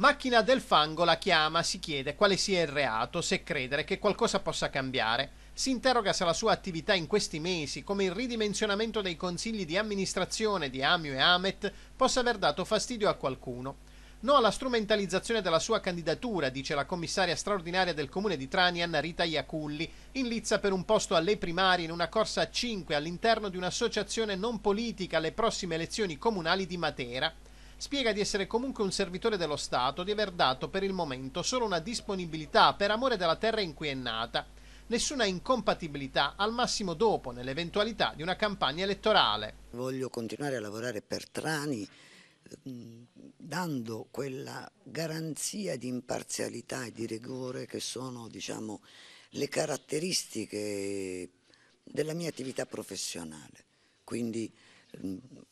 Macchina del fango la chiama, si chiede quale sia il reato, se credere che qualcosa possa cambiare. Si interroga se la sua attività in questi mesi, come il ridimensionamento dei consigli di amministrazione di Amio e Amet, possa aver dato fastidio a qualcuno. No alla strumentalizzazione della sua candidatura, dice la commissaria straordinaria del comune di Trani, Anna Rita Iaculli, in lizza per un posto alle primarie in una corsa a 5 all'interno di un'associazione non politica alle prossime elezioni comunali di Matera spiega di essere comunque un servitore dello Stato, di aver dato per il momento solo una disponibilità per amore della terra in cui è nata, nessuna incompatibilità al massimo dopo, nell'eventualità di una campagna elettorale. Voglio continuare a lavorare per Trani mm, dando quella garanzia di imparzialità e di rigore che sono diciamo, le caratteristiche della mia attività professionale. Quindi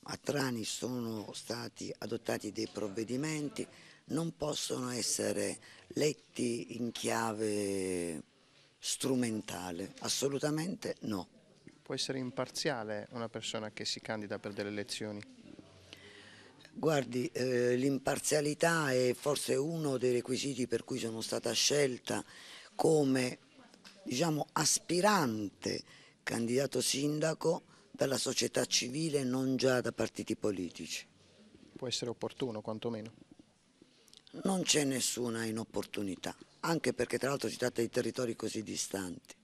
a Trani sono stati adottati dei provvedimenti, non possono essere letti in chiave strumentale, assolutamente no. Può essere imparziale una persona che si candida per delle elezioni? Guardi, eh, l'imparzialità è forse uno dei requisiti per cui sono stata scelta come diciamo, aspirante candidato sindaco dalla società civile e non già da partiti politici. Può essere opportuno quantomeno? Non c'è nessuna inopportunità, anche perché tra l'altro si tratta di territori così distanti.